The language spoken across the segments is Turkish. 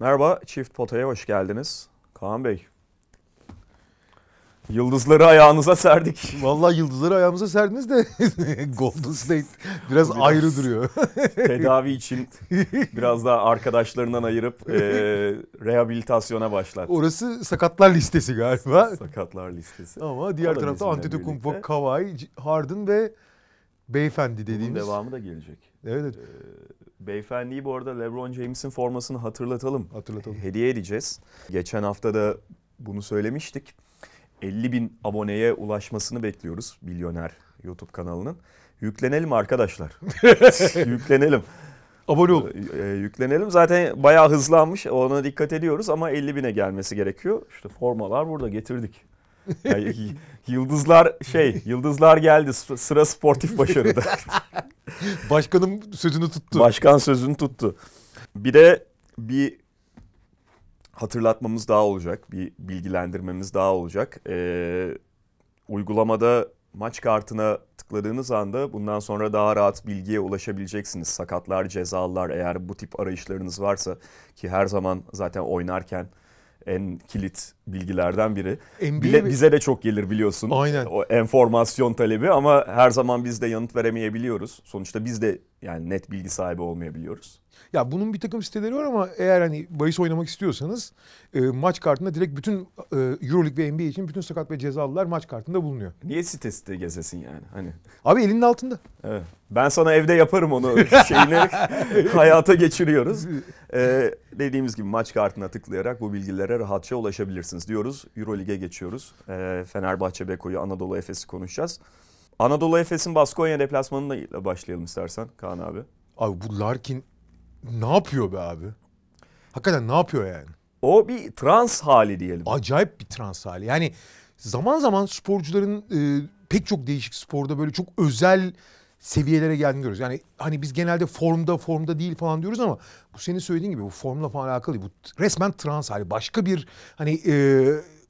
Merhaba, Çift Pota'ya hoş geldiniz. Kaan Bey. Yıldızları ayağınıza serdik. Vallahi yıldızları ayağımıza serdiniz de Golden State biraz, biraz ayrı duruyor. tedavi için biraz daha arkadaşlarından ayırıp e, rehabilitasyona başlat. Orası sakatlar listesi galiba. Sakatlar listesi. Ama diğer tarafta Antetokounmpo, Kawhi, Harden ve beyefendi dediğimiz. Bunun devamı da gelecek. Evet. evet. Ee, beyefendiyi bu arada LeBron James'in formasını hatırlatalım. Hatırlatalım. Hediye edeceğiz. Geçen hafta da bunu söylemiştik. 50 bin aboneye ulaşmasını bekliyoruz Milyoner YouTube kanalının. Yüklenelim arkadaşlar. Yüklenelim. Abone ol. Ee, e, yüklenelim. Zaten bayağı hızlanmış. Ona dikkat ediyoruz ama 50 bine gelmesi gerekiyor. İşte formalar burada getirdik. Yani yıldızlar şey, yıldızlar geldi. Sıra sportif başarıda. Başkanım sözünü tuttu. Başkan sözünü tuttu. Bir de bir hatırlatmamız daha olacak. Bir bilgilendirmemiz daha olacak. Ee, uygulamada maç kartına tıkladığınız anda bundan sonra daha rahat bilgiye ulaşabileceksiniz. Sakatlar, cezalar eğer bu tip arayışlarınız varsa ki her zaman zaten oynarken en kilit bilgilerden biri. Bile, mi? bize de çok gelir biliyorsun. Aynen. O enformasyon talebi ama her zaman biz de yanıt veremeyebiliyoruz. Sonuçta biz de yani net bilgi sahibi olmayabiliyoruz. Ya bunun bir takım siteleri var ama eğer hani bahis oynamak istiyorsanız e, maç kartında direkt bütün e, EuroLeague ve NBA için bütün sakat ve cezalılar maç kartında bulunuyor. Niye site site gezesin yani hani? Abi elinin altında. Evet. Ben sana evde yaparım onu şeyini hayata geçiriyoruz. Ee, dediğimiz gibi maç kartına tıklayarak bu bilgilere rahatça ulaşabilirsiniz diyoruz. Eurolig'e geçiyoruz. Ee, Fenerbahçe Beko'yu Anadolu Efes'i konuşacağız. Anadolu Efes'in Baskonya deplasmanıyla başlayalım istersen Kaan abi. Abi bu Larkin ne yapıyor be abi? Hakikaten ne yapıyor yani? O bir trans hali diyelim. Acayip bir trans hali. Yani zaman zaman sporcuların e, pek çok değişik sporda böyle çok özel seviyelere geldiğini görüyoruz. Yani hani biz genelde formda formda değil falan diyoruz ama bu senin söylediğin gibi bu formla falan alakalı Bu resmen trans hali. Başka bir hani e,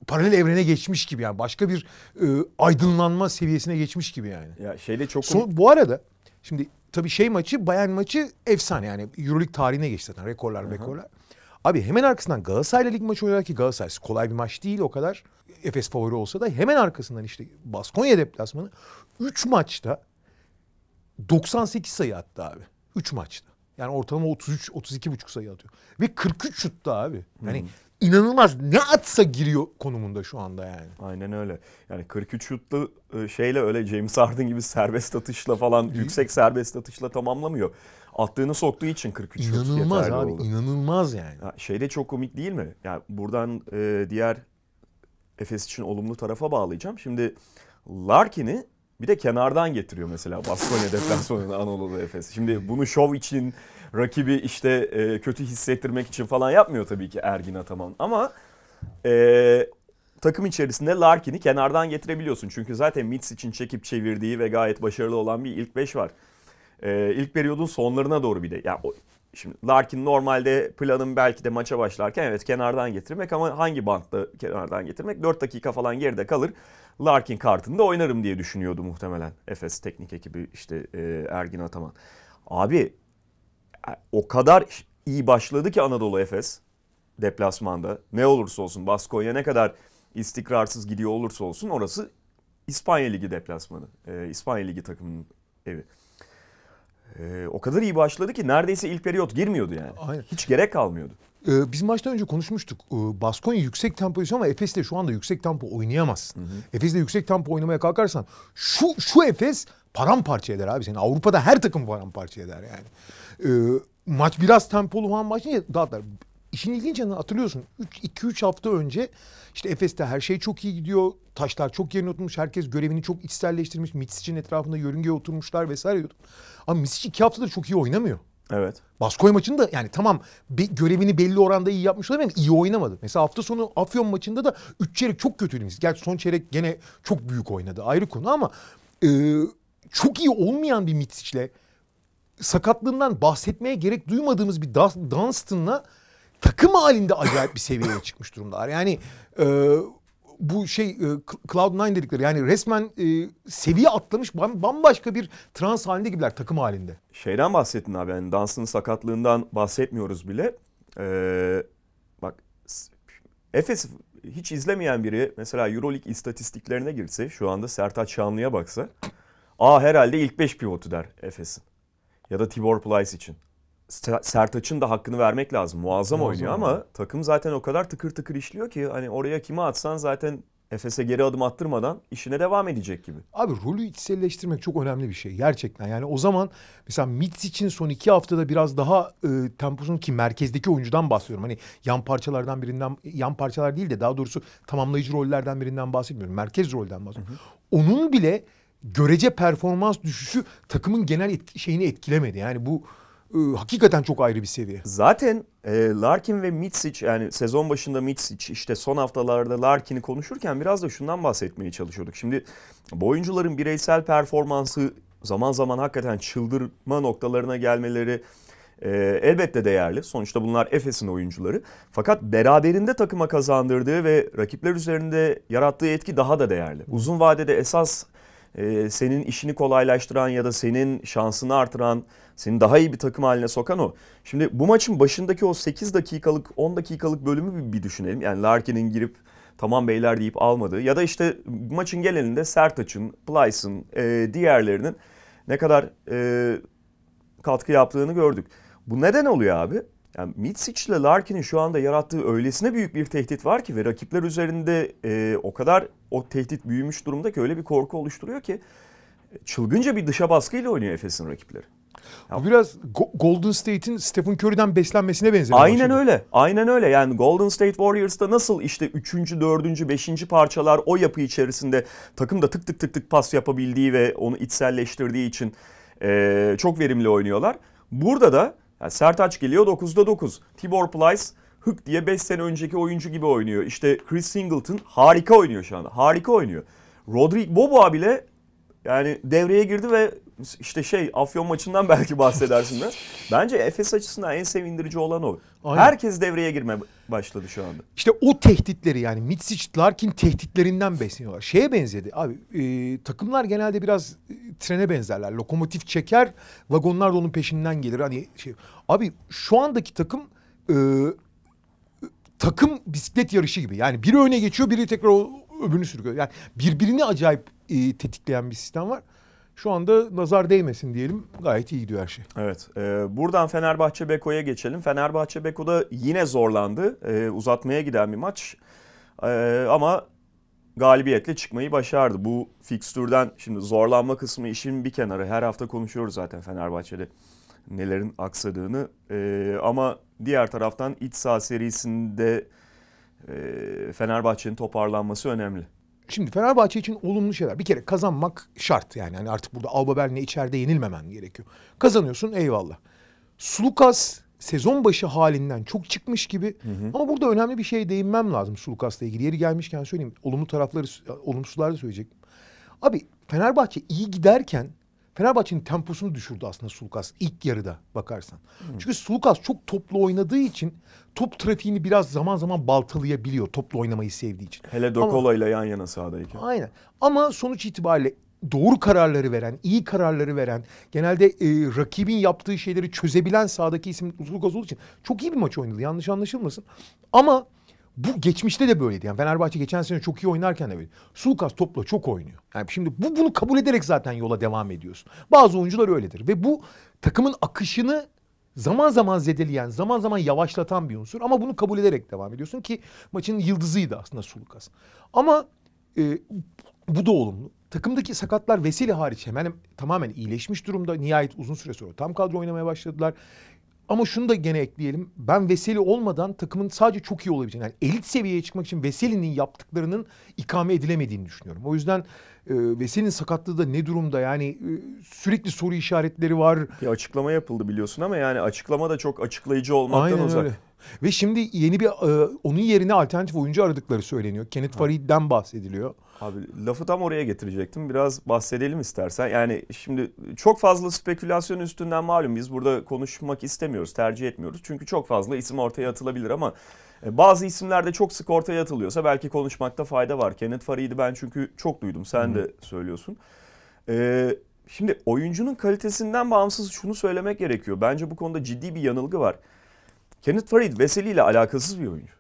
paralel evrene geçmiş gibi yani başka bir e, aydınlanma seviyesine geçmiş gibi yani. Ya şeyde çok Son, bu arada şimdi tabii şey maçı Bayern maçı efsane yani Euroleague tarihine geçti zaten rekorlar Hı-hı. rekorlar. Abi hemen arkasından Galatasaray'la lig maçı oynadı ki Galatasaray kolay bir maç değil o kadar. Efes favori olsa da hemen arkasından işte Baskonya deplasmanı 3 maçta 98 sayı attı abi. 3 maçta. Yani ortalama 33 32 buçuk sayı atıyor. Ve 43 şutta abi. Yani inanılmaz ne atsa giriyor konumunda şu anda yani. Aynen öyle. Yani 43 şutlu e, şeyle öyle James Harden gibi serbest atışla falan Değil. yüksek serbest atışla tamamlamıyor. Attığını soktuğu için 43 şut yeterli İnanılmaz abi inanılmaz yani. şeyde çok komik değil mi? Yani buradan e, diğer Efes için olumlu tarafa bağlayacağım. Şimdi Larkin'i bir de kenardan getiriyor mesela Baskonya deplasmanına Anadolu Efes. Şimdi bunu şov için rakibi işte e, kötü hissettirmek için falan yapmıyor tabii ki Ergin Ataman. Ama e, takım içerisinde Larkin'i kenardan getirebiliyorsun. Çünkü zaten Mitz için çekip çevirdiği ve gayet başarılı olan bir ilk beş var. E, ilk periyodun sonlarına doğru bir de. Yani o, Şimdi Larkin normalde planın belki de maça başlarken evet kenardan getirmek ama hangi bantta kenardan getirmek? 4 dakika falan geride kalır. Larkin kartında oynarım diye düşünüyordu muhtemelen Efes teknik ekibi işte e, Ergin Ataman. Abi o kadar iyi başladı ki Anadolu Efes deplasmanda. Ne olursa olsun Baskonya ne kadar istikrarsız gidiyor olursa olsun orası İspanya Ligi deplasmanı. Ee, İspanya Ligi takımının evi. Ee, o kadar iyi başladı ki neredeyse ilk periyot girmiyordu yani. Aynen. Hiç gerek kalmıyordu. Ee, biz maçtan önce konuşmuştuk. Ee, Baskonya yüksek tempo istiyor ama Efes de şu anda yüksek tempo oynayamaz. Efes de yüksek tempo oynamaya kalkarsan şu şu Efes paramparça eder abi seni. Avrupa'da her takım paramparça eder yani. E, maç biraz tempolu olan maç niye dağıtlar? İşin ilginç yanı hatırlıyorsun 2-3 hafta önce işte Efes'te her şey çok iyi gidiyor. Taşlar çok yerine oturmuş. Herkes görevini çok içselleştirmiş. Mitsic'in etrafında yörüngeye oturmuşlar vesaire diyordum. Ama Mitsic iki haftadır çok iyi oynamıyor. Evet. Baskonya maçında yani tamam be, görevini belli oranda iyi yapmış olabilir ama iyi oynamadı. Mesela hafta sonu Afyon maçında da 3 çeyrek çok kötüydü Mitsic. Gerçi son çeyrek gene çok büyük oynadı ayrı konu ama e, çok iyi olmayan bir Mitsic'le sakatlığından bahsetmeye gerek duymadığımız bir Dunstan'la takım halinde acayip bir seviyeye çıkmış durumdalar. Yani e, bu şey e, Cloud9 dedikleri yani resmen e, seviye atlamış bambaşka bir trans halinde gibiler takım halinde. Şeyden bahsettin abi yani Dunstan'ın sakatlığından bahsetmiyoruz bile. Ee, bak Efes hiç izlemeyen biri mesela Euroleague istatistiklerine girse şu anda Sertaç Şanlı'ya baksa Aa herhalde ilk 5 pivotu der Efes'in ya da Tibor Plyce için. Sertaç'ın da hakkını vermek lazım. Muazzam, Muazzam oynuyor ama takım zaten o kadar tıkır tıkır işliyor ki hani oraya kime atsan zaten Efes'e geri adım attırmadan işine devam edecek gibi. Abi rolü içselleştirmek çok önemli bir şey gerçekten. Yani o zaman mesela Mitz için son iki haftada biraz daha e, temposunu ki merkezdeki oyuncudan bahsediyorum. Hani yan parçalardan birinden yan parçalar değil de daha doğrusu tamamlayıcı rollerden birinden bahsetmiyorum. Merkez rolden bahsediyorum. Hı hı. Onun bile görece performans düşüşü takımın genel etki, şeyini etkilemedi. Yani bu e, hakikaten çok ayrı bir seviye. Zaten e, Larkin ve Mitsic yani sezon başında Mitsic işte son haftalarda Larkin'i konuşurken biraz da şundan bahsetmeye çalışıyorduk. Şimdi bu oyuncuların bireysel performansı zaman zaman hakikaten çıldırma noktalarına gelmeleri e, elbette değerli. Sonuçta bunlar Efes'in oyuncuları. Fakat beraberinde takıma kazandırdığı ve rakipler üzerinde yarattığı etki daha da değerli. Uzun vadede esas ee, senin işini kolaylaştıran ya da senin şansını artıran, seni daha iyi bir takım haline sokan o. Şimdi bu maçın başındaki o 8 dakikalık, 10 dakikalık bölümü bir düşünelim. Yani Larkin'in girip tamam beyler deyip almadığı ya da işte maçın genelinde Sertaç'ın, Plyce'ın, e, diğerlerinin ne kadar e, katkı yaptığını gördük. Bu neden oluyor abi? Yani Mitsic ile Larkin'in şu anda yarattığı öylesine büyük bir tehdit var ki ve rakipler üzerinde e, o kadar o tehdit büyümüş durumda ki öyle bir korku oluşturuyor ki çılgınca bir dışa baskıyla oynuyor Efes'in rakipleri. Ya, biraz Golden State'in Stephen Curry'den beslenmesine benziyor. Aynen başında. öyle. Aynen öyle. Yani Golden State Warriors'ta nasıl işte 3. 4. 5. parçalar o yapı içerisinde takım da tık tık tık tık pas yapabildiği ve onu içselleştirdiği için e, çok verimli oynuyorlar. Burada da yani Sertaç geliyor 9'da 9. Tibor Plyce hık diye 5 sene önceki oyuncu gibi oynuyor. İşte Chris Singleton harika oynuyor şu anda. Harika oynuyor. Rodrigo Boboa bile yani devreye girdi ve işte şey Afyon maçından belki bahsedersin de. Bence Efes açısından en sevindirici olan o. Aynen. Herkes devreye girme başladı şu anda. İşte o tehditleri yani Mitsic, Larkin tehditlerinden besleniyorlar. Şeye benzedi abi e, takımlar genelde biraz e, trene benzerler. Lokomotif çeker vagonlar da onun peşinden gelir. Hani şey, abi şu andaki takım e, e takım bisiklet yarışı gibi. Yani biri öne geçiyor biri tekrar o, öbürünü sürüyor. Yani birbirini acayip e, tetikleyen bir sistem var. Şu anda nazar değmesin diyelim. Gayet iyi gidiyor her şey. Evet. E, buradan Fenerbahçe Beko'ya geçelim. Fenerbahçe Beko da yine zorlandı. E, uzatmaya giden bir maç. E, ama galibiyetle çıkmayı başardı. Bu fikstürden şimdi zorlanma kısmı işin bir kenarı. Her hafta konuşuyoruz zaten Fenerbahçe'de nelerin aksadığını. E, ama diğer taraftan iç saha serisinde e, Fenerbahçe'nin toparlanması önemli. Şimdi Fenerbahçe için olumlu şeyler. Bir kere kazanmak şart yani. yani artık burada Alba Berlin'e içeride yenilmemen gerekiyor. Kazanıyorsun eyvallah. Sulukas sezon başı halinden çok çıkmış gibi. Hı hı. Ama burada önemli bir şey değinmem lazım Sulukas'la ilgili. Yeri gelmişken söyleyeyim. Olumlu tarafları, olumsuzları söyleyecek. Abi Fenerbahçe iyi giderken Fenerbahçe'nin temposunu düşürdü aslında Sulukas ilk yarıda bakarsan. Hmm. Çünkü Sulukas çok toplu oynadığı için top trafiğini biraz zaman zaman baltalayabiliyor toplu oynamayı sevdiği için. Hele Dokola ile yan yana sahadayken. Aynen ama sonuç itibariyle doğru kararları veren, iyi kararları veren, genelde e, rakibin yaptığı şeyleri çözebilen sahadaki isim Sulukas olduğu için çok iyi bir maç oynadı yanlış anlaşılmasın. Ama bu geçmişte de böyleydi. Yani Fenerbahçe geçen sene çok iyi oynarken de böyle. Sulkas topla çok oynuyor. Yani şimdi bu bunu kabul ederek zaten yola devam ediyorsun. Bazı oyuncular öyledir ve bu takımın akışını zaman zaman zedeleyen, zaman zaman yavaşlatan bir unsur ama bunu kabul ederek devam ediyorsun ki maçın yıldızıydı aslında Sulukas. Ama e, bu da olumlu. Takımdaki sakatlar Veseli hariç hemen tamamen iyileşmiş durumda. Nihayet uzun süre sonra tam kadro oynamaya başladılar. Ama şunu da gene ekleyelim. Ben Veseli olmadan takımın sadece çok iyi olabileceğini, yani elit seviyeye çıkmak için Veseli'nin yaptıklarının ikame edilemediğini düşünüyorum. O yüzden e, Veseli'nin sakatlığı da ne durumda? Yani e, sürekli soru işaretleri var. Bir açıklama yapıldı biliyorsun ama yani açıklama da çok açıklayıcı olmaktan Aynen uzak. Öyle. Ve şimdi yeni bir e, onun yerine alternatif oyuncu aradıkları söyleniyor. Kenneth Farid'den bahsediliyor. Abi lafı tam oraya getirecektim. Biraz bahsedelim istersen. Yani şimdi çok fazla spekülasyon üstünden malum biz burada konuşmak istemiyoruz, tercih etmiyoruz. Çünkü çok fazla isim ortaya atılabilir ama e, bazı isimlerde çok sık ortaya atılıyorsa belki konuşmakta fayda var. Kenneth Farid'i ben çünkü çok duydum. Sen hı de söylüyorsun. Ee, şimdi oyuncunun kalitesinden bağımsız şunu söylemek gerekiyor. Bence bu konuda ciddi bir yanılgı var. Kenneth Farid Veseli ile alakasız bir oyuncu.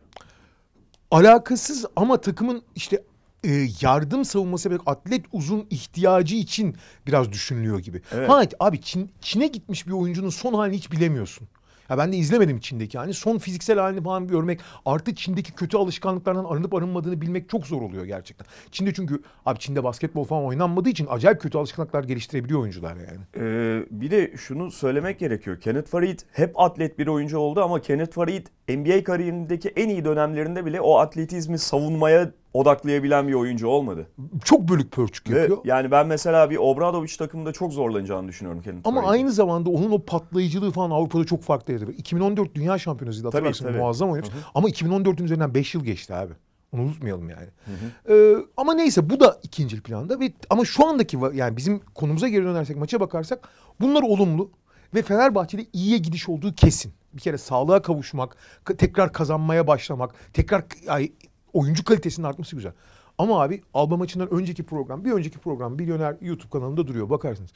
Alakasız ama takımın işte e, yardım savunması yapacak atlet uzun ihtiyacı için biraz düşünülüyor gibi. Evet. Ha abi Çin, Çin'e gitmiş bir oyuncunun son halini hiç bilemiyorsun. Ya ben de izlemedim Çin'deki yani son fiziksel halini falan görmek artı Çin'deki kötü alışkanlıklardan arınıp arınmadığını bilmek çok zor oluyor gerçekten. Çin'de çünkü abi Çin'de basketbol falan oynanmadığı için acayip kötü alışkanlıklar geliştirebiliyor oyuncular yani. Ee, bir de şunu söylemek gerekiyor. Kenneth Farid hep atlet bir oyuncu oldu ama Kenneth Farid NBA kariyerindeki en iyi dönemlerinde bile o atletizmi savunmaya odaklayabilen bir oyuncu olmadı. Çok bölük pörçük Ve Yani ben mesela bir Obradoviç takımında çok zorlanacağını düşünüyorum kendim. Ama tarihinde. aynı zamanda onun o patlayıcılığı falan Avrupa'da çok farklı yerde. 2014 Dünya Şampiyonası'ydı hatırlarsın tabii, tabii. muazzam oynamış. Ama 2014'ün üzerinden 5 yıl geçti abi. Onu unutmayalım yani. Hı hı. Ee, ama neyse bu da ikinci planda ve ama şu andaki yani bizim konumuza geri dönersek maça bakarsak bunlar olumlu ve Fenerbahçe'de iyiye gidiş olduğu kesin. Bir kere sağlığa kavuşmak, tekrar kazanmaya başlamak, tekrar ay, oyuncu kalitesinin artması güzel. Ama abi Alba maçından önceki program, bir önceki program Milyoner YouTube kanalında duruyor bakarsınız.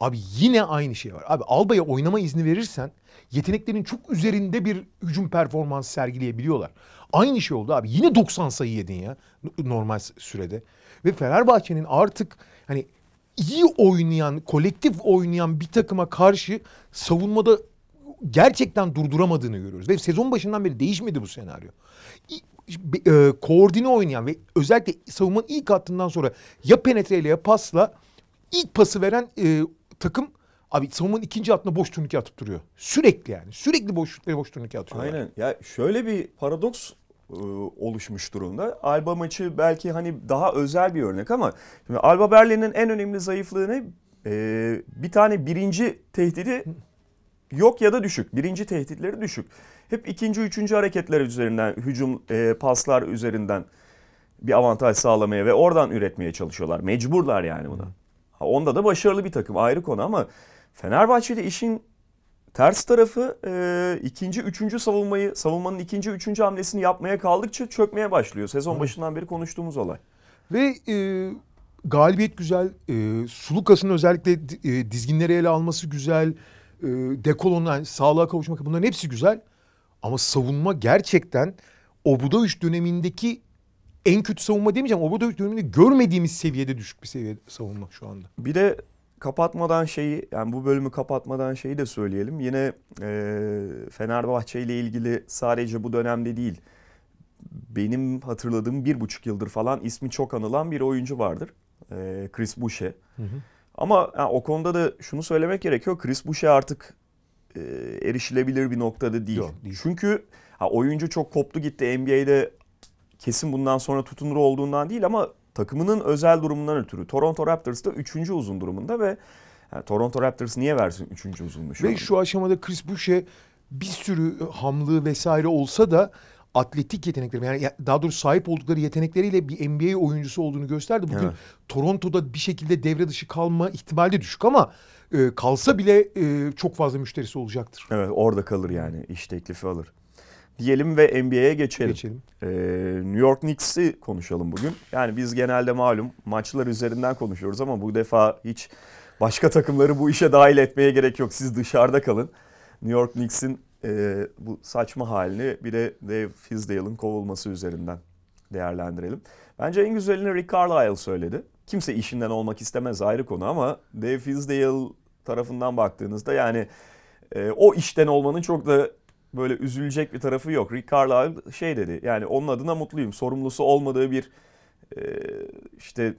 Abi yine aynı şey var. Abi Alba'ya oynama izni verirsen yeteneklerin çok üzerinde bir hücum performans sergileyebiliyorlar. Aynı şey oldu abi. Yine 90 sayı yedin ya normal sürede. Ve Fenerbahçe'nin artık hani iyi oynayan, kolektif oynayan bir takıma karşı savunmada gerçekten durduramadığını görüyoruz. Ve sezon başından beri değişmedi bu senaryo e, koordine oynayan ve özellikle savunmanın ilk hattından sonra ya penetreyle ya pasla ilk pası veren e, takım abi savunmanın ikinci hattına boş turnike atıp duruyor. Sürekli yani. Sürekli boş şut ve boş turnike atıyor. Aynen. Ya şöyle bir paradoks e, oluşmuş durumda. Alba maçı belki hani daha özel bir örnek ama şimdi Alba Berlin'in en önemli zayıflığını e, bir tane birinci tehdidi yok ya da düşük. Birinci tehditleri düşük. Hep ikinci, üçüncü hareketler üzerinden, hücum e, paslar üzerinden bir avantaj sağlamaya ve oradan üretmeye çalışıyorlar. Mecburlar yani buna. Ha, onda da başarılı bir takım ayrı konu ama Fenerbahçe'de işin ters tarafı e, ikinci, üçüncü savunmayı, savunmanın ikinci, üçüncü hamlesini yapmaya kaldıkça çökmeye başlıyor. Sezon başından beri konuştuğumuz olay. Ve e, galibiyet güzel, e, Sulukas'ın özellikle e, dizginleri ele alması güzel, e, dekolonlar, sağlığa kavuşmak bunların hepsi güzel. Ama savunma gerçekten Obuda 3 dönemindeki en kötü savunma demeyeceğim. Obuda 3 döneminde görmediğimiz seviyede düşük bir seviye savunma şu anda. Bir de kapatmadan şeyi yani bu bölümü kapatmadan şeyi de söyleyelim. Yine e, Fenerbahçe ile ilgili sadece bu dönemde değil benim hatırladığım bir buçuk yıldır falan ismi çok anılan bir oyuncu vardır. E, Chris Boucher. Hı hı. Ama yani o konuda da şunu söylemek gerekiyor. Chris Boucher artık e, erişilebilir bir noktada değil. Yok, değil. Çünkü ha, oyuncu çok koptu gitti NBA'de kesin bundan sonra tutunur olduğundan değil ama takımının özel durumundan ötürü. Toronto Raptors da 3. uzun durumunda ve yani Toronto Raptors niye versin 3. uzunmuş? Ve şu aşamada Chris Boucher bir sürü e, hamlığı vesaire olsa da atletik yetenekleri yani daha doğrusu sahip oldukları yetenekleriyle bir NBA oyuncusu olduğunu gösterdi. Bugün evet. Toronto'da bir şekilde devre dışı kalma ihtimali düşük ama e, kalsa bile e, çok fazla müşterisi olacaktır. Evet orada kalır yani iş teklifi alır. Diyelim ve NBA'ye geçelim. geçelim. Ee, New York Knicks'i konuşalım bugün. Yani biz genelde malum maçlar üzerinden konuşuyoruz ama bu defa hiç başka takımları bu işe dahil etmeye gerek yok. Siz dışarıda kalın. New York Knicks'in e, bu saçma halini bir de Dave Fisdale'ın kovulması üzerinden değerlendirelim. Bence en güzelini Rick Carlisle söyledi. Kimse işinden olmak istemez ayrı konu ama Dave Fisdale tarafından baktığınızda yani e, o işten olmanın çok da böyle üzülecek bir tarafı yok. Rick Carlisle şey dedi yani onun adına mutluyum. Sorumlusu olmadığı bir e, işte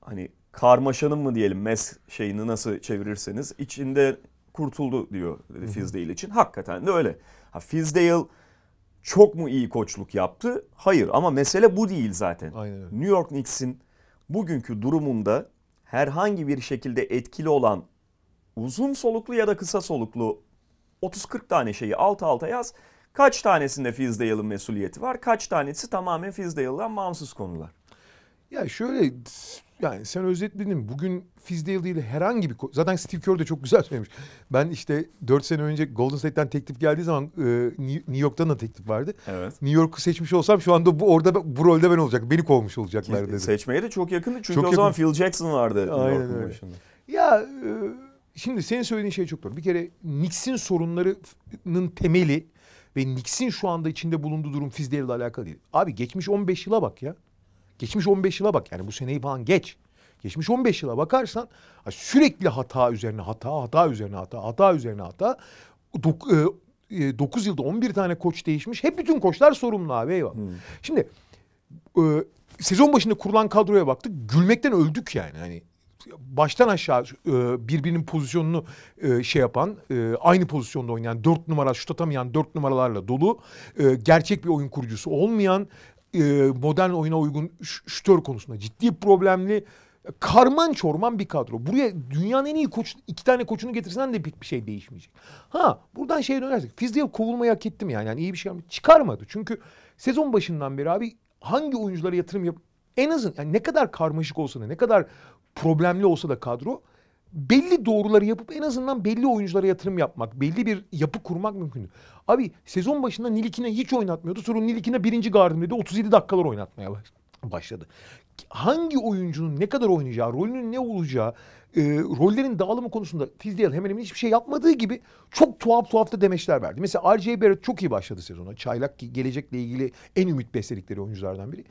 hani karmaşanın mı diyelim mes şeyini nasıl çevirirseniz içinde kurtuldu diyor Fizdale için. Hakikaten de öyle. Ha, Fizdale çok mu iyi koçluk yaptı? Hayır ama mesele bu değil zaten. Aynen. New York Knicks'in bugünkü durumunda herhangi bir şekilde etkili olan uzun soluklu ya da kısa soluklu 30-40 tane şeyi alt alta yaz. Kaç tanesinde Fizdale'ın mesuliyeti var? Kaç tanesi tamamen Fizdale'dan bağımsız konular? Ya şöyle yani sen özetledin. Bugün Fizdale değil herhangi bir... Zaten Steve Kerr de çok güzel söylemiş. Ben işte dört sene önce Golden State'ten teklif geldiği zaman e, New York'tan da teklif vardı. Evet. New York'u seçmiş olsam şu anda bu orada bu rolde ben olacak. Beni kovmuş olacaklar dedi. Seçmeye de çok yakındı. Çünkü çok o yakın. zaman Phil Jackson vardı. Aynen York'un Başında. Ya e, şimdi senin söylediğin şey çok doğru. Bir kere Knicks'in sorunlarının temeli ve Knicks'in şu anda içinde bulunduğu durum Fizdale alakalı değil. Abi geçmiş 15 yıla bak ya. Geçmiş 15 yıla bak yani bu seneyi falan geç. Geçmiş 15 yıla bakarsan sürekli hata üzerine hata, hata üzerine hata, hata üzerine hata. Dok, e, 9 e, yılda 11 tane koç değişmiş. Hep bütün koçlar sorumlu abi eyvah. Hmm. Şimdi e, sezon başında kurulan kadroya baktık. Gülmekten öldük yani. Hani baştan aşağı e, birbirinin pozisyonunu e, şey yapan, e, aynı pozisyonda oynayan, dört numara şut atamayan dört numaralarla dolu, e, gerçek bir oyun kurucusu olmayan, e, modern oyuna uygun şütör konusunda ciddi problemli karman çorman bir kadro. Buraya dünyanın en iyi koç, iki tane koçunu getirsen de pek bir şey değişmeyecek. Ha buradan şeye dönersek Fizdale kovulmayı hak ettim yani. yani iyi bir şey yapmadı. Çıkarmadı. Çünkü sezon başından beri abi hangi oyunculara yatırım yap en azın yani ne kadar karmaşık olsa da ne kadar problemli olsa da kadro belli doğruları yapıp en azından belli oyunculara yatırım yapmak, belli bir yapı kurmak mümkün. Abi sezon başında Nilikine hiç oynatmıyordu. Sonra Nilikine birinci gardım dedi 37 dakikalar oynatmaya başladı. Hangi oyuncunun ne kadar oynayacağı, rolünün ne olacağı, e, rollerin dağılımı konusunda Fizdale hemen hemen hiçbir şey yapmadığı gibi çok tuhaf tuhaf da demeçler verdi. Mesela R.J. Barrett çok iyi başladı sezona. Çaylak gelecekle ilgili en ümit besledikleri oyunculardan biri.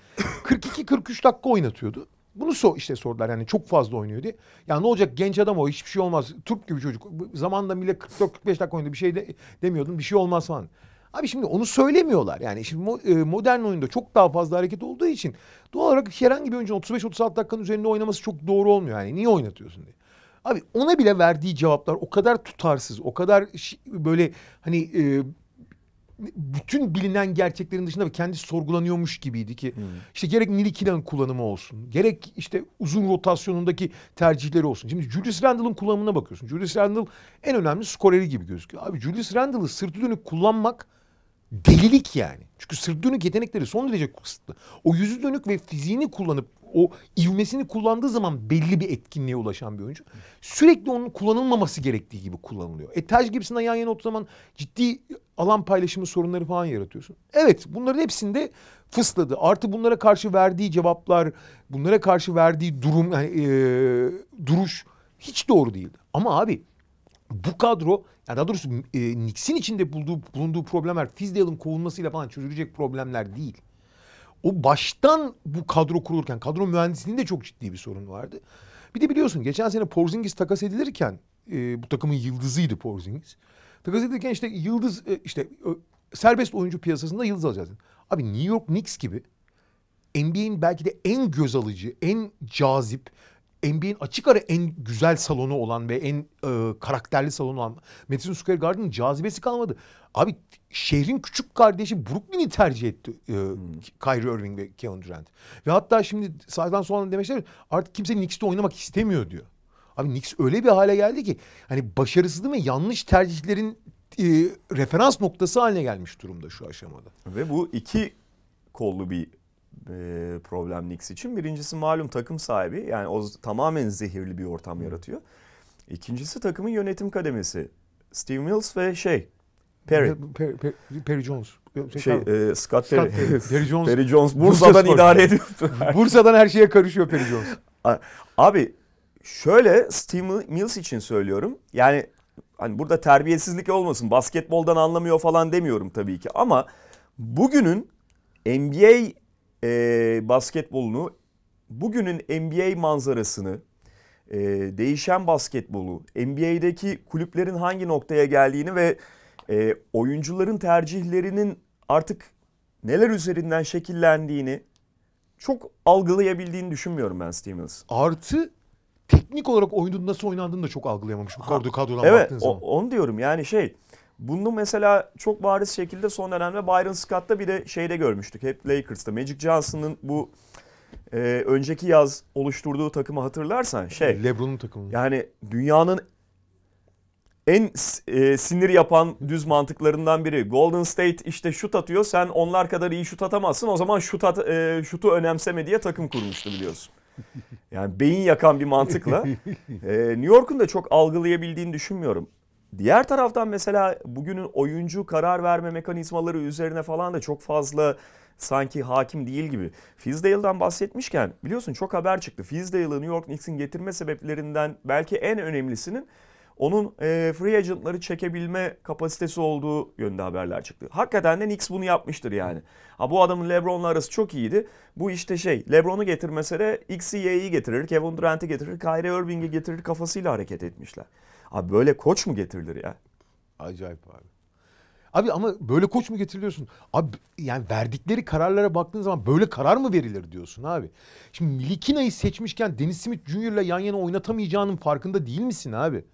42-43 dakika oynatıyordu. Bunu so işte sordular yani çok fazla oynuyor diye. Ya ne olacak genç adam o hiçbir şey olmaz. Türk gibi çocuk. Zamanında millet 44-45 dakika oynadı bir şey de, demiyordun bir şey olmaz falan. Abi şimdi onu söylemiyorlar. Yani şimdi e, modern oyunda çok daha fazla hareket olduğu için doğal olarak herhangi bir oyuncunun 35-36 dakikanın üzerinde oynaması çok doğru olmuyor. Yani niye oynatıyorsun diye. Abi ona bile verdiği cevaplar o kadar tutarsız, o kadar böyle hani e, bütün bilinen gerçeklerin dışında kendi sorgulanıyormuş gibiydi ki. Hmm. işte gerek Nilikilan kullanımı olsun, gerek işte uzun rotasyonundaki tercihleri olsun. Şimdi Julius Randle'ın kullanımına bakıyorsun. Julius Randle en önemli skoreri gibi gözüküyor. Abi Julius Randle'ı sırtı dönük kullanmak delilik yani. Çünkü sırt dönük yetenekleri son derece kısıtlı. O yüzü dönük ve fiziğini kullanıp o ivmesini kullandığı zaman belli bir etkinliğe ulaşan bir oyuncu. Sürekli onun kullanılmaması gerektiği gibi kullanılıyor. E Taj Gibson'la yan yana oturduğu zaman ciddi alan paylaşımı sorunları falan yaratıyorsun. Evet bunların hepsinde fısladı. Artı bunlara karşı verdiği cevaplar, bunlara karşı verdiği durum, yani, e, duruş hiç doğru değildi. Ama abi bu kadro yani daha doğrusu e, Nix'in içinde bulduğu, bulunduğu problemler Fizdale'ın kovulmasıyla falan çözülecek problemler değil. O baştan bu kadro kurulurken kadro mühendisliğinde çok ciddi bir sorun vardı. Bir de biliyorsun geçen sene Porzingis takas edilirken e, bu takımın yıldızıydı Porzingis. Takas edilirken işte yıldız e, işte e, serbest oyuncu piyasasında yıldız alacaksın. Abi New York Knicks gibi NBA'in belki de en göz alıcı, en cazip NBA'in açık ara en güzel salonu olan ve en e, karakterli salonu olan Madison Square Garden'ın cazibesi kalmadı. Abi şehrin küçük kardeşi Brooklyn'i tercih etti e, hmm. Kyrie Irving ve Kevin Durant. Ve hatta şimdi sahadan sonra demişler artık kimse Knicks'te oynamak istemiyor diyor. Abi Knicks öyle bir hale geldi ki hani başarısızlığı ve yanlış tercihlerin e, referans noktası haline gelmiş durumda şu aşamada. Ve bu iki kollu bir e, problem Knicks için. Birincisi malum takım sahibi yani o tamamen zehirli bir ortam yaratıyor. İkincisi takımın yönetim kademesi. Steve Mills ve şey Perry. Perry, Perry, Jones. Şey, şey e, Scott, Scott Perry. Perry, Perry Jones. Perry Jones Bursa'dan Bursa idare ediyordu. Bursa'dan her şeye karışıyor Perry Jones. Abi şöyle Steve Mills için söylüyorum. Yani hani burada terbiyesizlik olmasın. Basketboldan anlamıyor falan demiyorum tabii ki ama bugünün NBA e, basketbolunu, bugünün NBA manzarasını, e, değişen basketbolu, NBA'deki kulüplerin hangi noktaya geldiğini ve e, oyuncuların tercihlerinin artık neler üzerinden şekillendiğini çok algılayabildiğini düşünmüyorum ben Stevens. Artı teknik olarak oyunun nasıl oynandığını da çok algılayamış bu kadro kadrodan evet, baktığın zaman. Evet onu diyorum yani şey bunu mesela çok bariz şekilde son dönemde Byron Scott'ta bir de şeyde görmüştük. Hep Lakers'ta. Magic Johnson'ın bu e, önceki yaz oluşturduğu takımı hatırlarsan şey. Lebron'un takımı. Yani dünyanın en e, sinir yapan düz mantıklarından biri. Golden State işte şut atıyor. Sen onlar kadar iyi şut atamazsın. O zaman şut at, e, şutu önemseme diye takım kurmuştu biliyorsun. Yani beyin yakan bir mantıkla. e, New York'un da çok algılayabildiğini düşünmüyorum. Diğer taraftan mesela bugünün oyuncu karar verme mekanizmaları üzerine falan da çok fazla sanki hakim değil gibi. Fizdale'dan bahsetmişken biliyorsun çok haber çıktı. Fizdale'ı New York Knicks'in getirme sebeplerinden belki en önemlisinin onun e, free agentları çekebilme kapasitesi olduğu yönde haberler çıktı. Hakikaten de Knicks bunu yapmıştır yani. Ha bu adamın LeBron'la arası çok iyiydi. Bu işte şey LeBron'u getirmese de X'i Y'yi getirir, Kevin Durant'i getirir, Kyrie Irving'i getirir kafasıyla hareket etmişler. Abi böyle koç mu getirilir ya? Acayip abi. Abi ama böyle koç mu getiriliyorsun? Abi yani verdikleri kararlara baktığın zaman böyle karar mı verilir diyorsun abi. Şimdi Milikina'yı seçmişken Deniz Smith Junior'la yan yana oynatamayacağının farkında değil misin abi?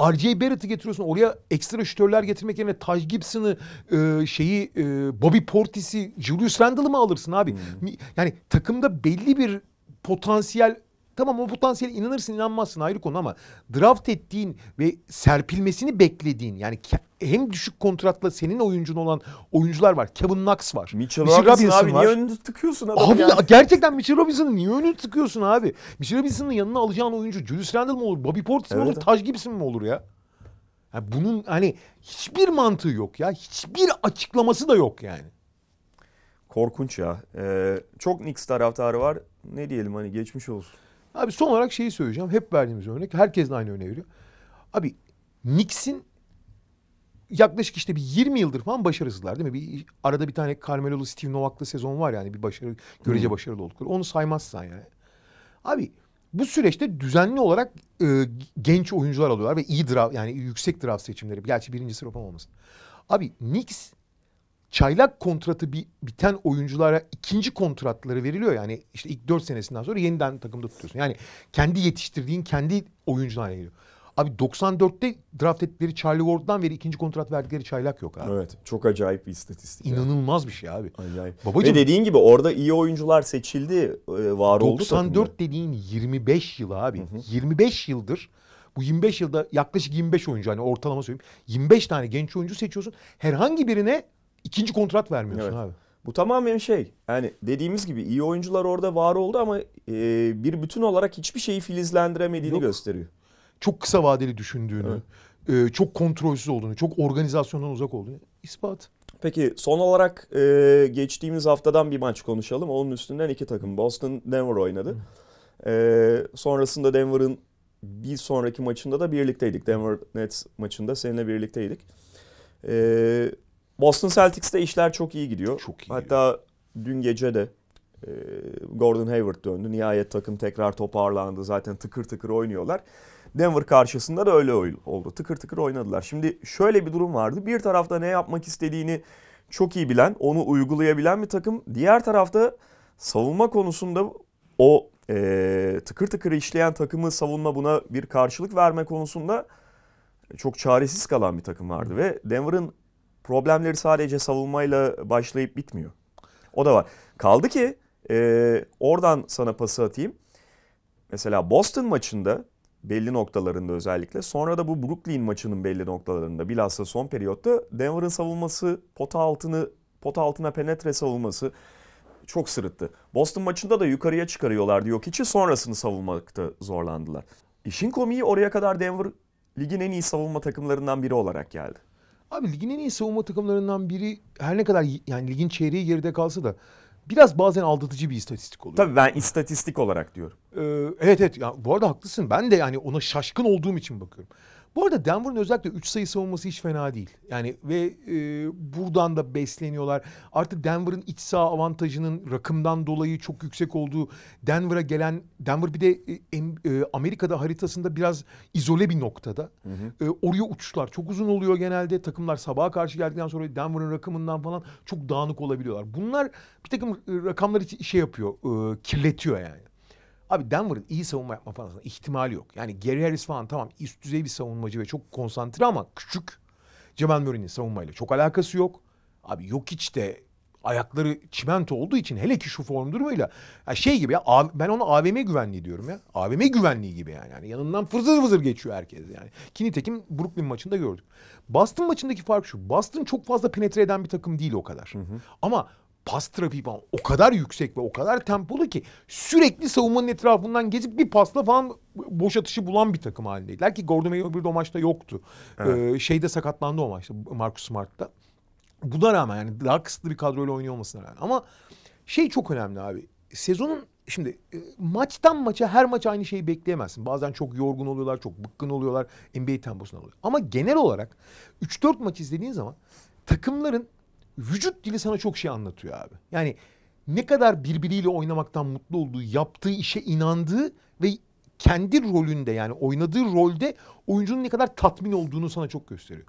R.J. Barrett'ı getiriyorsun. Oraya ekstra şütörler getirmek yerine Taj Gibson'ı, e, şeyi, e, Bobby Portis'i, Julius Randle'ı mı alırsın abi? Hmm. Yani takımda belli bir potansiyel Tamam o potansiyel inanırsın inanmazsın ayrı konu ama draft ettiğin ve serpilmesini beklediğin yani hem düşük kontratla senin oyuncun olan oyuncular var. Kevin Knox var. Mitchell, Mitchell Robinson, abi var. niye önünü tıkıyorsun adam Abi yani. gerçekten Mitchell Robinson'ı niye önünü tıkıyorsun abi? Mitchell Robinson'ın yanına alacağın oyuncu Julius Randle mi olur? Bobby Portis evet. mi olur? Taj Gibson mi olur ya? Yani bunun hani hiçbir mantığı yok ya. Hiçbir açıklaması da yok yani. Korkunç ya. Ee, çok Knicks taraftarı var. Ne diyelim hani geçmiş olsun. Abi son olarak şeyi söyleyeceğim. Hep verdiğimiz örnek. Herkesin aynı örneği veriyor. Abi Knicks'in yaklaşık işte bir 20 yıldır falan başarısızlar değil mi? Bir, arada bir tane Carmelo'lu Steve Novak'lı sezon var yani bir başarı görece başarılı oldukları. Onu saymazsan yani. Abi bu süreçte düzenli olarak e, genç oyuncular alıyorlar ve iyi draft yani yüksek draft seçimleri. Gerçi birinci sıra olmasın. Abi Knicks çaylak kontratı biten oyunculara ikinci kontratları veriliyor. Yani işte ilk dört senesinden sonra yeniden takımda tutuyorsun. Yani kendi yetiştirdiğin kendi oyuncularına geliyor. Abi 94'te draft ettikleri Charlie Ward'dan beri ikinci kontrat verdikleri çaylak yok abi. Evet çok acayip bir istatistik. İnanılmaz yani. bir şey abi. Acayip. Babacığım, Ve dediğin gibi orada iyi oyuncular seçildi e, var 94 oldu 94 dediğin 25 yıl abi. Hı hı. 25 yıldır bu 25 yılda yaklaşık 25 oyuncu hani ortalama söyleyeyim. 25 tane genç oyuncu seçiyorsun. Herhangi birine ikinci kontrat vermiyorsun evet. abi. Bu tamamen şey yani dediğimiz gibi iyi oyuncular orada var oldu ama e, bir bütün olarak hiçbir şeyi filizlendiremediğini Yok. gösteriyor. Çok kısa vadeli düşündüğünü, evet. e, çok kontrolsüz olduğunu, çok organizasyondan uzak olduğunu ispat. Peki son olarak e, geçtiğimiz haftadan bir maç konuşalım. Onun üstünden iki takım Boston Denver oynadı. E, sonrasında Denver'ın bir sonraki maçında da birlikteydik. Denver Nets maçında seninle birlikteydik. E, Boston Celtics'te işler çok iyi gidiyor. Çok iyi Hatta dün gece de e, Gordon Hayward döndü. Nihayet takım tekrar toparlandı. Zaten tıkır tıkır oynuyorlar. Denver karşısında da öyle oldu. Tıkır tıkır oynadılar. Şimdi şöyle bir durum vardı. Bir tarafta ne yapmak istediğini çok iyi bilen, onu uygulayabilen bir takım. Diğer tarafta savunma konusunda o e, tıkır tıkır işleyen takımı savunma buna bir karşılık verme konusunda çok çaresiz kalan bir takım vardı. Ve Denver'ın problemleri sadece savunmayla başlayıp bitmiyor. O da var. Kaldı ki e, oradan sana pası atayım. Mesela Boston maçında belli noktalarında özellikle. Sonra da bu Brooklyn maçının belli noktalarında bilhassa son periyotta Denver'ın savunması pot altını pot altına penetre savunması çok sırıttı. Boston maçında da yukarıya çıkarıyorlardı yok içi sonrasını savunmakta zorlandılar. İşin komiği oraya kadar Denver ligin en iyi savunma takımlarından biri olarak geldi. Abi ligin en iyi savunma takımlarından biri her ne kadar yani ligin çeyreği geride kalsa da biraz bazen aldatıcı bir istatistik oluyor. Tabii ben istatistik olarak diyorum. Ee, evet evet yani bu arada haklısın. Ben de yani ona şaşkın olduğum için bakıyorum. Bu arada Denver'ın özellikle 3 sayı savunması hiç fena değil. Yani ve e, buradan da besleniyorlar. Artık Denver'ın iç saha avantajının rakımdan dolayı çok yüksek olduğu Denver'a gelen Denver bir de e, e, Amerika'da haritasında biraz izole bir noktada. Hı hı. E, oraya uçuşlar çok uzun oluyor genelde. Takımlar sabaha karşı geldikten sonra Denver'ın rakımından falan çok dağınık olabiliyorlar. Bunlar bir takım e, rakamlar için şey yapıyor, e, kirletiyor yani. Abi Denver'ın iyi savunma yapma falan ihtimali yok. Yani Gary Harris falan tamam üst düzey bir savunmacı ve çok konsantre ama küçük. Cemal Murray'nin savunmayla çok alakası yok. Abi yok hiç de ayakları çimento olduğu için hele ki şu form durumuyla ya şey gibi ya ben ona AVM güvenliği diyorum ya. AVM güvenliği gibi yani. yani yanından fızır fızır geçiyor herkes yani. Ki nitekim Brooklyn maçında gördük. Boston maçındaki fark şu. Boston çok fazla penetre eden bir takım değil o kadar. Hı hı. Ama pas trafiği falan o kadar yüksek ve o kadar tempolu ki sürekli savunmanın etrafından gezip bir pasla falan boş atışı bulan bir takım halindeydiler ki Gordon Hayward o maçta yoktu. Evet. Ee, şeyde sakatlandı o maçta Marcus Smart'ta. Buna rağmen yani daha kısıtlı bir kadroyla oynuyor olmasına rağmen ama şey çok önemli abi. Sezonun Şimdi e, maçtan maça her maç aynı şeyi bekleyemezsin. Bazen çok yorgun oluyorlar, çok bıkkın oluyorlar. NBA temposuna oluyor. Ama genel olarak 3-4 maç izlediğin zaman takımların vücut dili sana çok şey anlatıyor abi. Yani ne kadar birbiriyle oynamaktan mutlu olduğu, yaptığı işe inandığı ve kendi rolünde yani oynadığı rolde oyuncunun ne kadar tatmin olduğunu sana çok gösteriyor.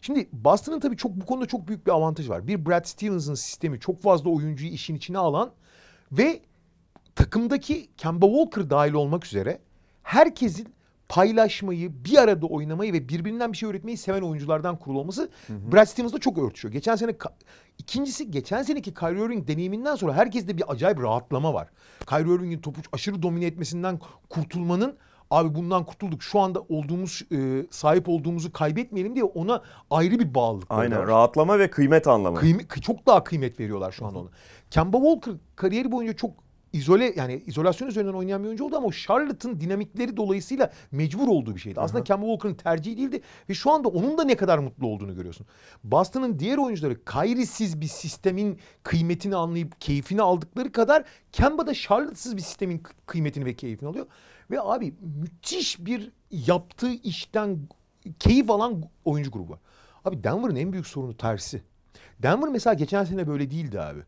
Şimdi Boston'ın tabii çok bu konuda çok büyük bir avantajı var. Bir Brad Stevens'ın sistemi çok fazla oyuncuyu işin içine alan ve takımdaki Kemba Walker dahil olmak üzere herkesin paylaşmayı, bir arada oynamayı ve birbirinden bir şey öğretmeyi seven oyunculardan kurulu olması hı hı. Brad Stevens'la çok örtüşüyor. Geçen sene ikincisi geçen seneki Kyrie Irving deneyiminden sonra herkeste bir acayip rahatlama var. Kyrie Irving'in topu aşırı domine etmesinden kurtulmanın abi bundan kurtulduk şu anda olduğumuz e, sahip olduğumuzu kaybetmeyelim diye ona ayrı bir bağlılık Aynen veriyorlar. rahatlama ve kıymet anlamı. Kıyme, çok daha kıymet veriyorlar şu an ona. Kemba Walker kariyeri boyunca çok izole yani izolasyon üzerinden oynayan bir oyuncu oldu ama o Charlotte'ın dinamikleri dolayısıyla mecbur olduğu bir şeydi. Aslında Kemba Walker'ın tercihi değildi ve şu anda onun da ne kadar mutlu olduğunu görüyorsun. Boston'ın diğer oyuncuları Kyrie'siz bir sistemin kıymetini anlayıp keyfini aldıkları kadar Kemba da Charlotte'sız bir sistemin kıymetini ve keyfini alıyor. Ve abi müthiş bir yaptığı işten keyif alan oyuncu grubu Abi Denver'ın en büyük sorunu tersi. Denver mesela geçen sene böyle değildi abi.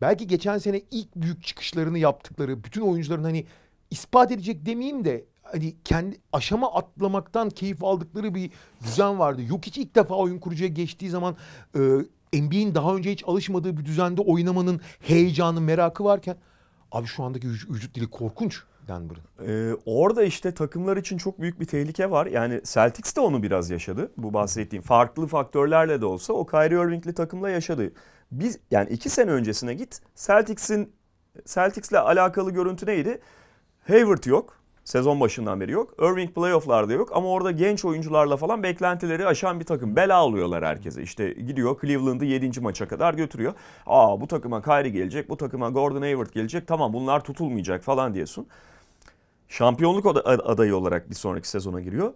Belki geçen sene ilk büyük çıkışlarını yaptıkları bütün oyuncuların hani ispat edecek demeyeyim de hani kendi aşama atlamaktan keyif aldıkları bir düzen vardı. Yok hiç ilk defa oyun kurucuya geçtiği zaman e, NBA'in daha önce hiç alışmadığı bir düzende oynamanın heyecanı, merakı varken abi şu andaki vücut dili korkunç. Denver'ın? Ee, orada işte takımlar için çok büyük bir tehlike var. Yani Celtics de onu biraz yaşadı. Bu bahsettiğim farklı faktörlerle de olsa o Kyrie Irving'li takımla yaşadı. Biz yani iki sene öncesine git Celtics'in Celtics'le alakalı görüntü neydi? Hayward yok. Sezon başından beri yok. Irving playoff'larda yok ama orada genç oyuncularla falan beklentileri aşan bir takım. Bela alıyorlar herkese. İşte gidiyor Cleveland'ı 7. maça kadar götürüyor. Aa bu takıma Kyrie gelecek, bu takıma Gordon Hayward gelecek. Tamam bunlar tutulmayacak falan diyorsun şampiyonluk adayı olarak bir sonraki sezona giriyor.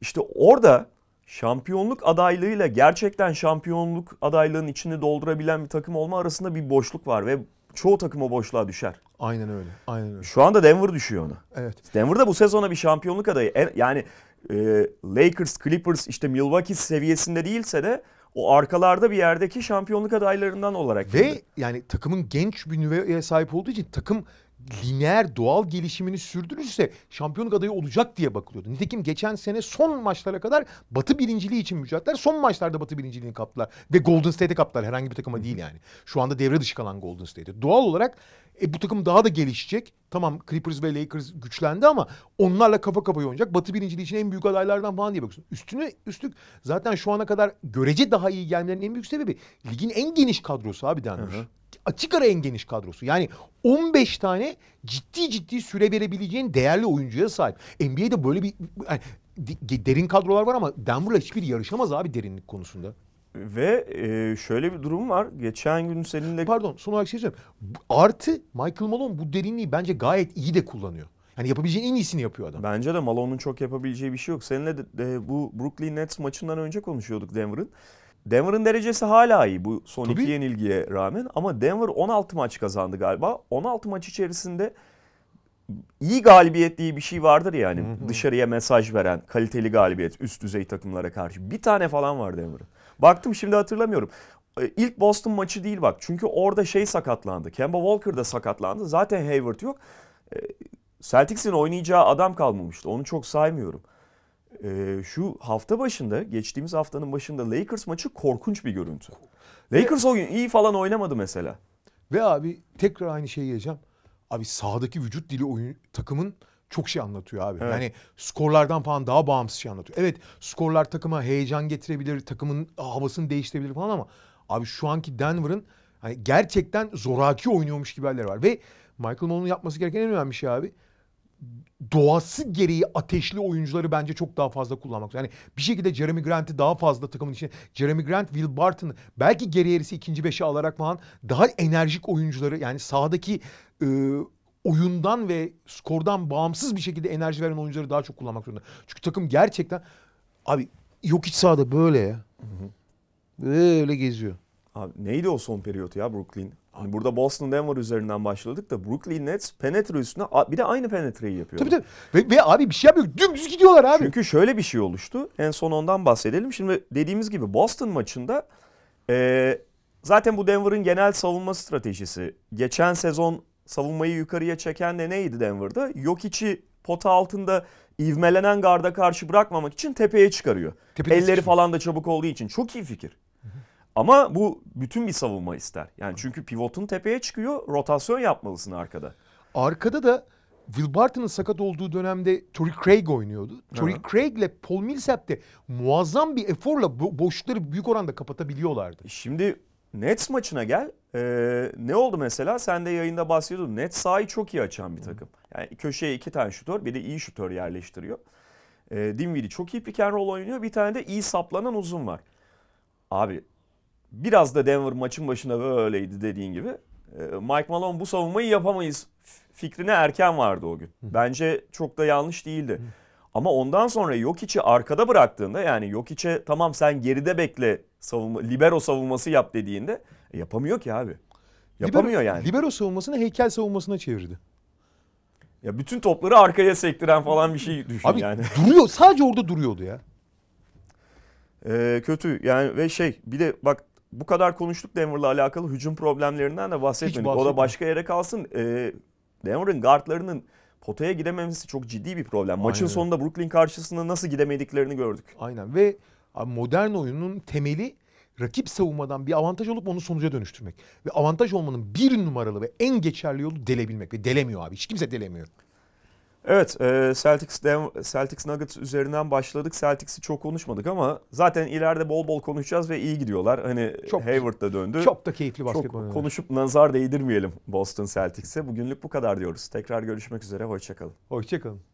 İşte orada şampiyonluk adaylığıyla gerçekten şampiyonluk adaylığının içini doldurabilen bir takım olma arasında bir boşluk var ve çoğu takım o boşluğa düşer. Aynen öyle. Aynen öyle. Şu anda Denver düşüyor ona. Evet. Denver da bu sezona bir şampiyonluk adayı. Yani e, Lakers, Clippers, işte Milwaukee seviyesinde değilse de o arkalarda bir yerdeki şampiyonluk adaylarından olarak. Ve girdi. yani takımın genç bir nüveye sahip olduğu için takım lineer doğal gelişimini sürdürürse şampiyonluk adayı olacak diye bakılıyordu. Nitekim geçen sene son maçlara kadar Batı birinciliği için mücadeleler son maçlarda Batı birinciliğini kaptılar ve Golden State'i kaptılar herhangi bir takıma değil yani. Şu anda devre dışı kalan Golden State'e. Doğal olarak e bu takım daha da gelişecek. Tamam Clippers ve Lakers güçlendi ama onlarla kafa kafaya oynayacak. Batı birinciliği için en büyük adaylardan falan diye bakıyorsun. Üstüne üstlük zaten şu ana kadar görece daha iyi gelmelerinin en büyük sebebi ligin en geniş kadrosu abi denmiş. Hı hı. Açık ara en geniş kadrosu. Yani 15 tane ciddi ciddi süre verebileceğin değerli oyuncuya sahip. NBA'de böyle bir yani derin kadrolar var ama Denver'la hiçbir yarışamaz abi derinlik konusunda. Ve e, şöyle bir durum var. Geçen gün seninle... Pardon son olarak şey söyleyeceğim. Artı Michael Malone bu derinliği bence gayet iyi de kullanıyor. Yani yapabileceğin en iyisini yapıyor adam. Bence de Malone'un çok yapabileceği bir şey yok. Seninle de, de bu Brooklyn Nets maçından önce konuşuyorduk Denver'ın. Denver'ın derecesi hala iyi bu son Tabii. iki yenilgiye rağmen. Ama Denver 16 maç kazandı galiba. 16 maç içerisinde iyi galibiyet diye bir şey vardır yani. Hı hı. Dışarıya mesaj veren kaliteli galibiyet üst düzey takımlara karşı. Bir tane falan var Denver'ın. Baktım şimdi hatırlamıyorum. E, ilk Boston maçı değil bak. Çünkü orada şey sakatlandı. Kemba Walker da sakatlandı. Zaten Hayward yok. E, Celtics'in oynayacağı adam kalmamıştı. Onu çok saymıyorum. E, şu hafta başında, geçtiğimiz haftanın başında Lakers maçı korkunç bir görüntü. Lakers o gün iyi falan oynamadı mesela. Ve abi tekrar aynı şeyi yiyeceğim. Abi sahadaki vücut dili oyun takımın çok şey anlatıyor abi. Evet. Yani skorlardan falan daha bağımsız şey anlatıyor. Evet skorlar takıma heyecan getirebilir, takımın havasını değiştirebilir falan ama abi şu anki Denver'ın hani gerçekten zoraki oynuyormuş gibi haller var. Ve Michael Malone'un yapması gereken en önemli şey abi doğası gereği ateşli oyuncuları bence çok daha fazla kullanmak. Yani bir şekilde Jeremy Grant'i daha fazla takımın içine. Jeremy Grant, Will Barton belki geri yerisi ikinci beşe alarak falan daha enerjik oyuncuları yani sahadaki e, oyundan ve skordan bağımsız bir şekilde enerji veren oyuncuları daha çok kullanmak zorunda. Çünkü takım gerçekten abi yok iç sahada böyle ya. Hı Böyle geziyor. Abi neydi o son periyot ya Brooklyn? Hani burada Boston Denver üzerinden başladık da Brooklyn Nets penetre üstüne bir de aynı penetreyi yapıyor. Tabii tabii. Ve, ve abi bir şey yapıyor. Dümdüz gidiyorlar abi. Çünkü şöyle bir şey oluştu. En son ondan bahsedelim. Şimdi dediğimiz gibi Boston maçında e, zaten bu Denver'ın genel savunma stratejisi. Geçen sezon savunmayı yukarıya çeken de neydi Denver'da? Yok içi pota altında ivmelenen garda karşı bırakmamak için tepeye çıkarıyor. Tepede Elleri için. falan da çabuk olduğu için çok iyi fikir. Ama bu bütün bir savunma ister. Yani çünkü pivotun tepeye çıkıyor, rotasyon yapmalısın arkada. Arkada da Will Barton'ın sakat olduğu dönemde tory Craig oynuyordu. Torrey Craig ile Paul Millsap de muazzam bir eforla bo boşlukları büyük oranda kapatabiliyorlardı. Şimdi Nets maçına gel. Ee, ne oldu mesela? Sen de yayında bahsediyordun. Nets sahayı çok iyi açan bir takım. Yani köşeye iki tane şutör, bir de iyi şutör yerleştiriyor. Ee, Dinwiddie çok iyi pick and roll oynuyor. Bir tane de iyi saplanan uzun var. Abi biraz da Denver maçın başında böyleydi dediğin gibi. Ee, Mike Malone bu savunmayı yapamayız fikrine erken vardı o gün. Bence çok da yanlış değildi. Ama ondan sonra Jokic'i arkada bıraktığında yani Jokic'e tamam sen geride bekle savunma, libero savunması yap dediğinde e, yapamıyor ki abi. Yapamıyor libero, yani. Libero savunmasını heykel savunmasına çevirdi. Ya bütün topları arkaya sektiren falan bir şey düşün abi, yani. duruyor sadece orada duruyordu ya. Ee, kötü yani ve şey bir de bak bu kadar konuştuk Denver'la alakalı hücum problemlerinden de bahsetmedik. O da başka yere kalsın. Ee, Denver'ın guardlarının potaya gidememesi çok ciddi bir problem. Aynen. Maçın sonunda Brooklyn karşısında nasıl gidemediklerini gördük. Aynen ve Abi modern oyunun temeli rakip savunmadan bir avantaj olup onu sonuca dönüştürmek. Ve avantaj olmanın bir numaralı ve en geçerli yolu delebilmek. Ve delemiyor abi. Hiç kimse delemiyor. Evet e, Celtics, Celtics Nuggets üzerinden başladık. Celtics'i çok konuşmadık ama zaten ileride bol bol konuşacağız ve iyi gidiyorlar. Hani çok, Hayward da döndü. Çok da keyifli basketbol. Çok konuşup nazar değdirmeyelim Boston Celtics'e. Bugünlük bu kadar diyoruz. Tekrar görüşmek üzere. Hoşçakalın. Hoşçakalın.